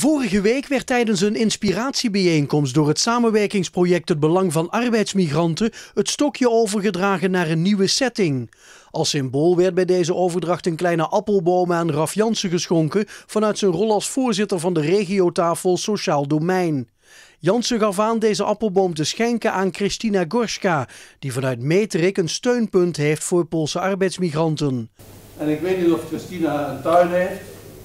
Vorige week werd tijdens een inspiratiebijeenkomst door het samenwerkingsproject Het Belang van Arbeidsmigranten het stokje overgedragen naar een nieuwe setting. Als symbool werd bij deze overdracht een kleine appelboom aan Raf Jansen geschonken vanuit zijn rol als voorzitter van de regiotafel Sociaal Domein. Jansen gaf aan deze appelboom te schenken aan Christina Gorska, die vanuit Meterik een steunpunt heeft voor Poolse arbeidsmigranten. En ik weet niet of Christina een tuin heeft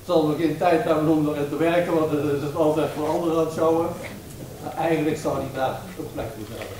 zal nog geen tijd hebben om erin te werken, want het is altijd voor anderen aan het showen. Eigenlijk zou die daar een plek moeten hebben.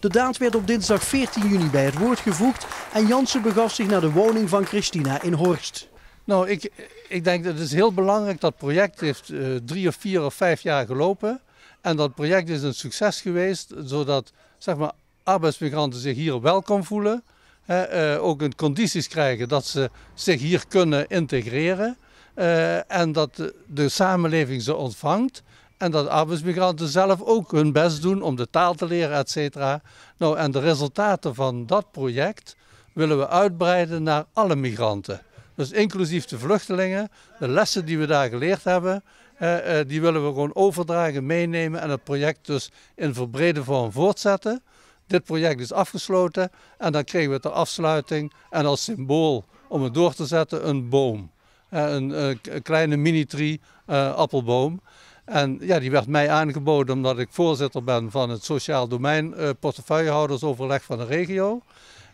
De daad werd op dinsdag 14 juni bij het woord gevoegd en Jansen begaf zich naar de woning van Christina in Horst. Nou, ik, ik denk dat het is heel belangrijk dat project heeft eh, drie of vier of vijf jaar gelopen. En dat project is een succes geweest, zodat zeg maar, arbeidsmigranten zich hier welkom voelen. Hè, eh, ook een condities krijgen dat ze zich hier kunnen integreren. Eh, en dat de, samenleving ze ontvangt. En dat arbeidsmigranten zelf ook hun best doen om de taal te leren, et cetera. Nou, en de resultaten van dat project willen we uitbreiden naar alle migranten. Dus inclusief de vluchtelingen, de lessen die we daar geleerd hebben, eh, eh die willen we gewoon overdragen, meenemen en het project dus in verbrede vorm voortzetten. Dit project is afgesloten en dan kregen we ter afsluiting en als symbool om het door te zetten een boom. Eh, eh, een kleine mini-tree eh, appelboom. En ja, die werd mij aangeboden omdat ik voorzitter ben van het Sociaal Domein Portefeuillehoudersoverleg van de regio.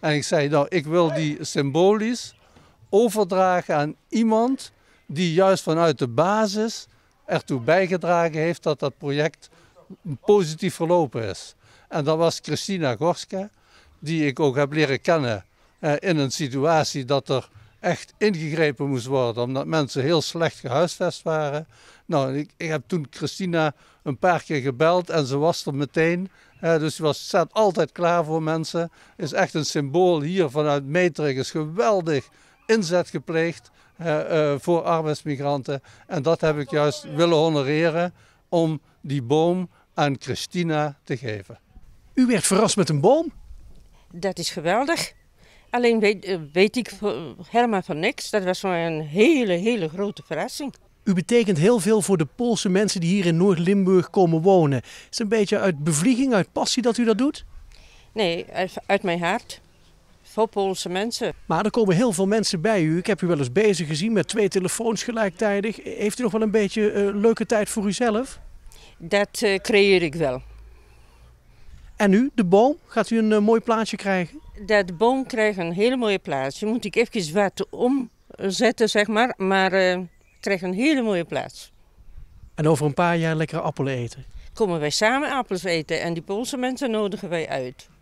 En ik zei, nou, ik wil die symbolisch overdragen aan iemand die juist vanuit de basis ertoe bijgedragen heeft dat dat project positief verlopen is. En dat was Christina Gorske, die ik ook heb leren kennen in een situatie dat er echt ingegrepen moest worden, omdat mensen heel slecht gehuisvest waren. Nou, ik, ik heb toen Christina een paar keer gebeld en ze was er meteen. dus ze was, altijd klaar voor mensen. Is echt een symbool hier vanuit Metrig. Is geweldig inzet gepleegd eh, voor arbeidsmigranten. En dat heb ik juist willen honoreren om die boom aan Christina te geven. U werd verrast met een boom? Dat is geweldig. Alleen weet, eh, weet ik helemaal van niks. Dat was voor mij een hele, hele grote verrassing. U betekent heel veel voor de Poolse mensen die hier in Noord-Limburg komen wonen. Is het een beetje uit bevlieging, uit passie dat u dat doet? Nee, uit mijn hart. Voor Poolse mensen. Maar er komen heel veel mensen bij u. Ik heb u wel eens bezig gezien met twee telefoons gelijktijdig. Heeft u nog wel een beetje eh, leuke tijd voor uzelf? Dat eh, creëer ik wel. En nu, de boom, gaat u een eh, mooi plaatje krijgen? Dat de boom krijgt een hele mooie plaats. Je Moet ik even wat omzetten, zeg maar. Maar uh, krijgt een hele mooie plaats. En over een paar jaar lekkere appelen eten? Komen wij samen appels eten en die Poolse mensen nodigen wij uit.